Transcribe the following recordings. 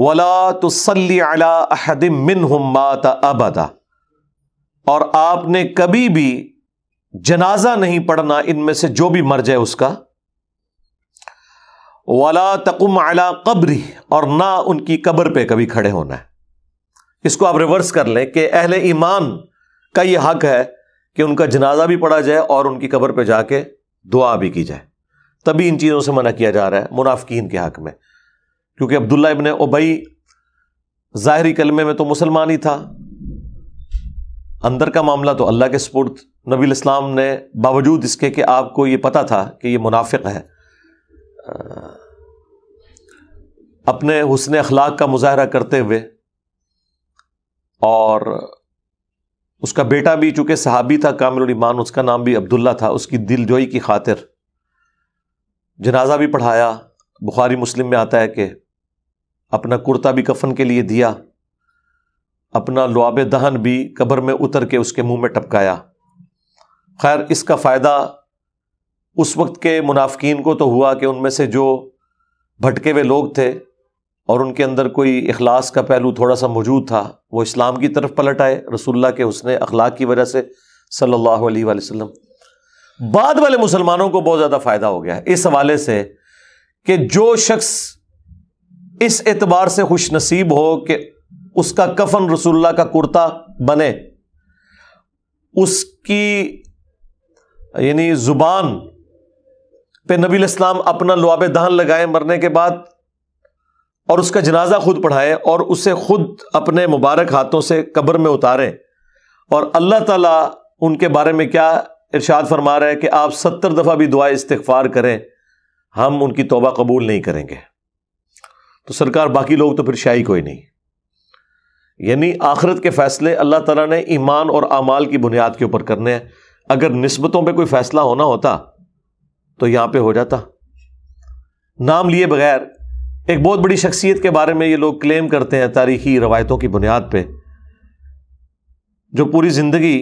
वला और आपने कभी भी जनाजा नहीं पढ़ना इनमें से जो भी मर जाए उसका वाला तकुम अला कब्री और ना उनकी कब्र पे कभी खड़े होना है इसको आप रिवर्स कर लें कि अहल ईमान का यह हक है कि उनका जनाजा भी पढ़ा जाए और उनकी कब्र पे जाके दुआ भी की जाए तभी इन चीज़ों से मना किया जा रहा है मुनाफकीन के हक में क्योंकि अब्दुल्ला इबन ओबई ज़ाहरी कलमे में तो मुसलमान ही था अंदर का मामला तो अल्लाह के सपुर्द नबी इस्लाम ने बावजूद इसके कि आपको ये पता था कि ये मुनाफिक है अपने हुसन अखलाक का मुजाहरा करते हुए और उसका बेटा भी चूंकि सहाबी था कामिल ईमान उसका नाम भी अब्दुल्ला था उसकी दिलजोई की खातिर जनाजा भी पढ़ाया बुखारी मुस्लिम में आता है कि अपना कुर्ता भी कफन के लिए दिया अपना लुआब दहन भी कब्र में उतर के उसके मुंह में टपकाया खैर इसका फ़ायदा उस वक्त के मुनाफिकीन को तो हुआ कि उनमें से जो भटके हुए लोग थे और उनके अंदर कोई अखलास का पहलू थोड़ा सा मौजूद था वो इस्लाम की तरफ पलट आए रसुल्ला के उसने अखलाक की वजह से सल्लल्लाहु अलैहि वसल्लम बाद वाले मुसलमानों को बहुत ज़्यादा फ़ायदा हो गया इस हवाले से कि जो शख्स इस एतबार से खुश नसीब हो कि उसका कफन रसुल्ला का कुर्ता बने उसकी यानी ज़ुबान पे नबी इस्लाम अपना लुआब दहन लगाए मरने के बाद और उसका जनाजा खुद पढ़ाए और उसे खुद अपने मुबारक हाथों से कब्र में उतारें और अल्लाह ताला उनके बारे में क्या इर्शाद फरमा रहे हैं कि आप सत्तर दफ़ा भी दुआ इस्तार करें हम उनकी तोबा कबूल नहीं करेंगे तो सरकार बाकी लोग तो फिर शाही कोई नहीं यानी आखरत के फैसले अल्लाह तला ने ईमान और अमाल की बुनियाद के ऊपर करने हैं अगर नस्बतों पर कोई फैसला होना होता तो यहां पर हो जाता नाम लिए बगैर एक बहुत बड़ी शख्सियत के बारे में ये लोग क्लेम करते हैं तारीखी रवायतों की बुनियाद पर जो पूरी ज़िंदगी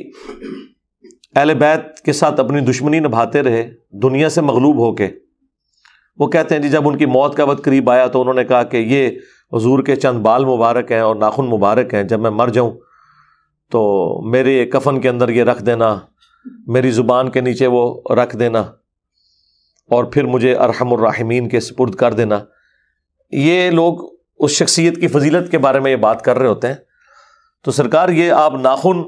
अहल बैत के साथ अपनी दुश्मनी निभाते रहे दुनिया से मगलूब होके वो कहते हैं जी जब उनकी मौत का वक्त करीब आया तो उन्होंने कहा कि ये हजूर के चंद बाल मुबारक हैं और नाखुन मुबारक हैं जब मैं मर जाऊँ तो मेरे कफन के अंदर ये रख देना मेरी ज़ुबान के नीचे वो रख देना और फिर मुझे अरहमरहमीन के सपुर्द कर देना ये लोग उस शख्सियत की फजीलत के बारे में ये बात कर रहे होते हैं तो सरकार ये आप नाखुन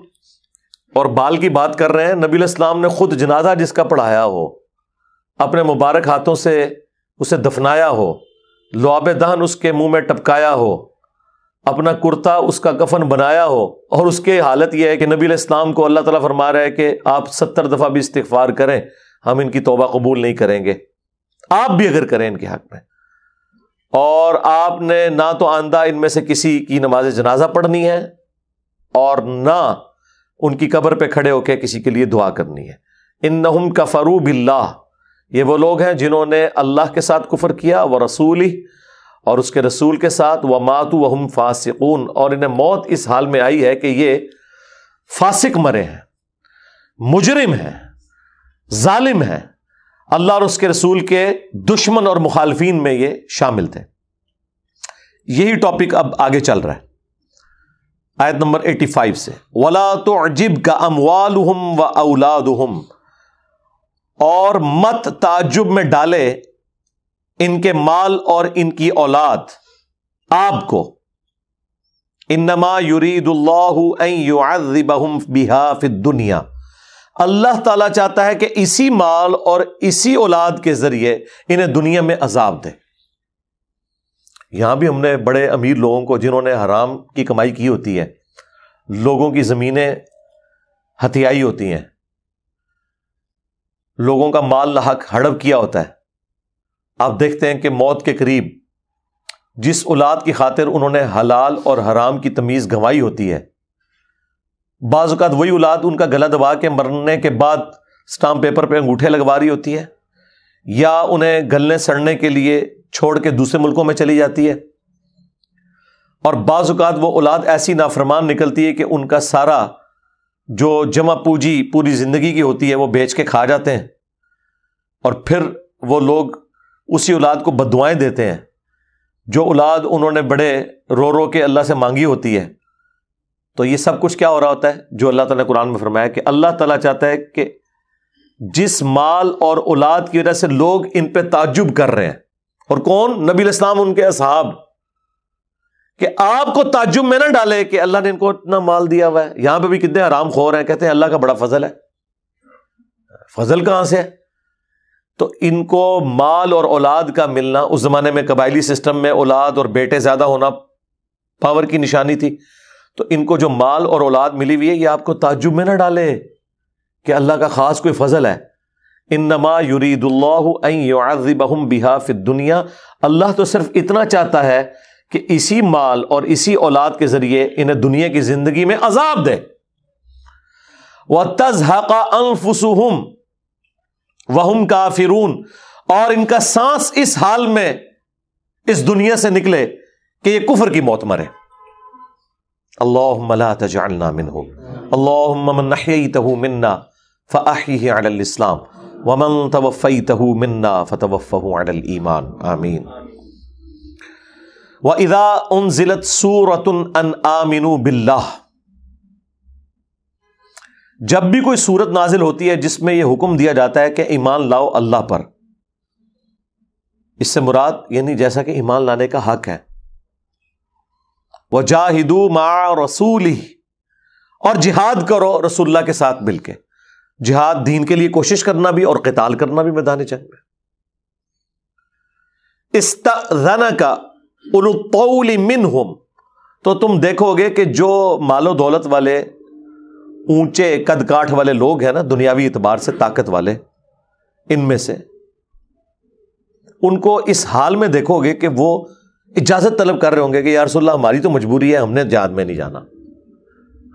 और बाल की बात कर रहे हैं नबी इस्लाम ने खुद जनाजा जिसका पढ़ाया हो अपने मुबारक हाथों से उसे दफनाया हो लुआब दहन उसके मुंह में टपकाया हो अपना कुर्ता उसका कफन बनाया हो और उसके हालत यह है कि नबी इस्लाम को अल्लाह तला फरमा रहा है कि आप सत्तर दफ़ा भी इस्तफार करें हम इनकी तोबा कबूल नहीं करेंगे आप भी अगर करें इनके हक में और आपने ना तो आंदा इनमें से किसी की नमाज जनाजा पढ़नी है और ना उनकी कब्र पे खड़े होकर किसी के लिए दुआ करनी है इन नहम कफरू बिल्ला ये वो लोग हैं जिन्होंने अल्लाह के साथ कुफर किया व रसूली और उसके रसूल के साथ व मातु वहम फासिकून और इन्हें मौत इस हाल में आई है कि ये फासिक मरे हैं मुजरिम हैं जालिम हैं अल्लाह और उसके रसूल के दुश्मन और मुखालफी में ये शामिल थे यही टॉपिक अब आगे चल रहा है आयत नंबर 85 से वला तो अजिब का अमवाल हम व औलाद और मत ताजुब में डाले इनके माल और इनकी औलाद आपको इन्नमा युरीदुल्लाबहम बिहा दुनिया अल्लाह ताला चाहता है कि इसी माल और इसी औलाद के जरिए इन्हें दुनिया में अजाब दे यहां भी हमने बड़े अमीर लोगों को जिन्होंने हराम की कमाई की होती है लोगों की ज़मीनें हथियाई होती हैं लोगों का माल लाक हड़प किया होता है आप देखते हैं कि मौत के करीब जिस औलाद की खातिर उन्होंने हलाल और हराम की तमीज़ गंवाई होती है बाज़ात वही औलाद उनका गला दबा के मरने के बाद स्टाम्प पेपर पे अंगूठे लगवा रही होती है या उन्हें गलने सड़ने के लिए छोड़ के दूसरे मुल्कों में चली जाती है और बाज़ात वो औलाद ऐसी नाफरमान निकलती है कि उनका सारा जो जमा पूंजी पूरी ज़िंदगी की होती है वो बेच के खा जाते हैं और फिर वो लोग उसी औलाद को बदुआएँ देते हैं जो औलाद उन्होंने बड़े रो रो के अल्लाह से मांगी होती है तो ये सब कुछ क्या हो रहा होता है जो अल्लाह ताला कुरान में फरमाया कि अल्लाह ताला चाहता है कि जिस माल और औलाद की वजह से लोग इन पर ताजुब कर रहे हैं और कौन नबी इस्लाम उनके असहाब कि आपको ताजुब में ना डाले कि अल्लाह ने इनको इतना माल दिया हुआ है यहां पर भी कितने आराम खोर हैं कहते हैं अल्लाह का बड़ा फजल है फजल कहां से है तो इनको माल और औलाद का मिलना उस जमाने में कबायली सिस्टम में औलाद और बेटे ज्यादा होना पावर की निशानी थी तो इनको जो माल और औलाद मिली हुई है ये आपको ताजुब में ना डाले कि अल्लाह का खास कोई फजल है इन नमा युरीदुल्लाबहम बिहा फिर दुनिया अल्लाह तो सिर्फ इतना चाहता है कि इसी माल और इसी औलाद के जरिए इन्हें दुनिया की जिंदगी में अजाब दे व तजहका अनफुसुम वहम का काफिरून और इनका सांस इस हाल में इस दुनिया से निकले कि यह कुफर की मौत मरे अल्लाह तजालना मिन हो ईमान आमीन व इदा उन जिलत सूरत अन आमिनु बिल्ला जब भी कोई सूरत नाजिल होती है जिसमें यह हुक्म दिया जाता है कि ईमान लाओ अल्लाह पर इससे मुराद यानी जैसा कि ईमान लाने का हक है वह जाहिदू मा रसूली और जिहाद करो रसुल्ला के साथ मिलकर जिहाद दीन के लिए कोशिश करना भी और कताल करना भी मैदान चंद में इस तना का उलुतौली मिन हुम तो तुम देखोगे कि जो मालो दौलत वाले ऊंचे कद काठ वाले लोग हैं ना दुनियावी एतबार से ताकत वाले इनमें से उनको इस हाल में देखोगे कि वो इजाजत तलब कर रहे होंगे कि यारसोल्ला हमारी तो मजबूरी है हमने जान में नहीं जाना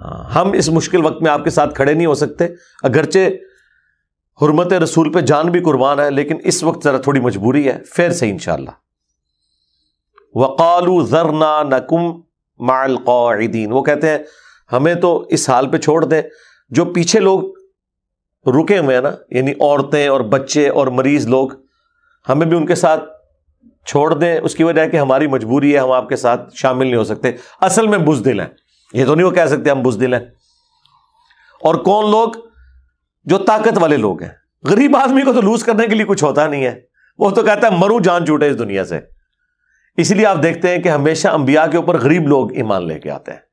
हाँ हम इस मुश्किल वक्त में आपके साथ खड़े नहीं हो सकते अगरचे हरमत रसूल पर जान भी कुर्बान है लेकिन इस वक्त ज़रा थोड़ी मजबूरी है फिर से इंशाल्लाह वक़ालू ज़रना नकुम मालक़ादीन वो कहते हैं हमें तो इस हाल पे छोड़ दें जो पीछे लोग रुके हुए हैं ना यानी औरतें और बच्चे और मरीज़ लोग हमें भी उनके साथ छोड़ दें उसकी वजह कि हमारी मजबूरी है हम आपके साथ शामिल नहीं हो सकते असल में बुजदिल हैं ये तो नहीं वो कह सकते हम बुजदिल हैं और कौन लोग जो ताकत वाले लोग हैं गरीब आदमी को तो लूज करने के लिए कुछ होता नहीं है वो तो कहता है मरू जान छूटे इस दुनिया से इसलिए आप देखते हैं कि हमेशा अंबिया के ऊपर गरीब लोग ईमान लेके आते हैं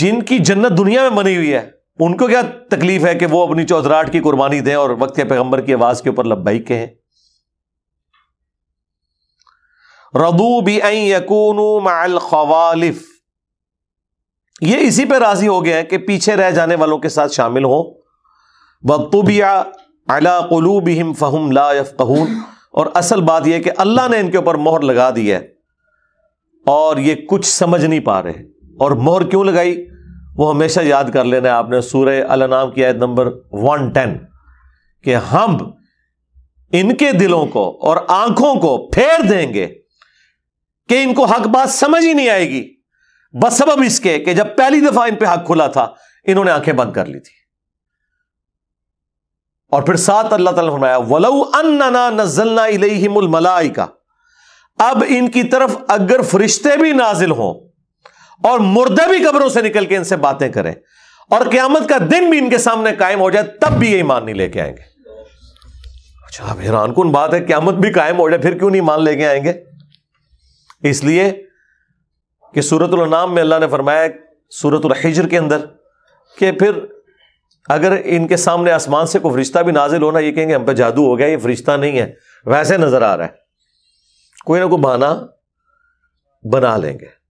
जिनकी जन्नत दुनिया में बनी हुई है उनको क्या तकलीफ है कि वो अपनी चौधराहट की कुर्बानी दें और वक्त पैगंबर की आवाज के ऊपर लब्बाई कहें रदू भी यकून खवालिफ ये इसी पर राजी हो गए हैं कि पीछे रह जाने वालों के साथ शामिल हों बतुबिया अला कुलू हिम फहम लाफ यफ़ून और असल बात यह कि अल्लाह ने इनके ऊपर मोहर लगा दी है और ये कुछ समझ नहीं पा रहे और मोहर क्यों लगाई वो हमेशा याद कर लेना है आपने सूर्य अला नाम की आयत नंबर वन टेन कि हम इनके दिलों को और आंखों को फेर देंगे कि इनको हक बात समझ ही नहीं आएगी बस सबब इसके कि जब पहली दफा इन पे हक खुला था इन्होंने आंखें बंद कर ली थी और फिर साथ अल्लाह ताला फरमाया वलऊ अन्ना नजलना मलाइका अब इनकी तरफ अगर फरिश्ते भी नाजिल हों और मुर्दा भी कब्रों से निकल के इनसे बातें करें और क्यामत का दिन भी इनके सामने कायम हो जाए तब भी ये ईमान नहीं लेके आएंगे अच्छा अब हैरान कौन बात है क्यामत भी कायम हो जाए फिर क्यों नहीं ईमान लेके आएंगे इसलिए कि सूरतुल नाम में अल्लाह ने फरमाया सूरतुल हिजर के अंदर कि फिर अगर इनके सामने आसमान से कोई फरिश्ता भी नाजिल होना ये कहेंगे हम पे जादू हो गया ये फरिश्ता नहीं है वैसे नजर आ रहा है कोई ना कोई बहाना बना लेंगे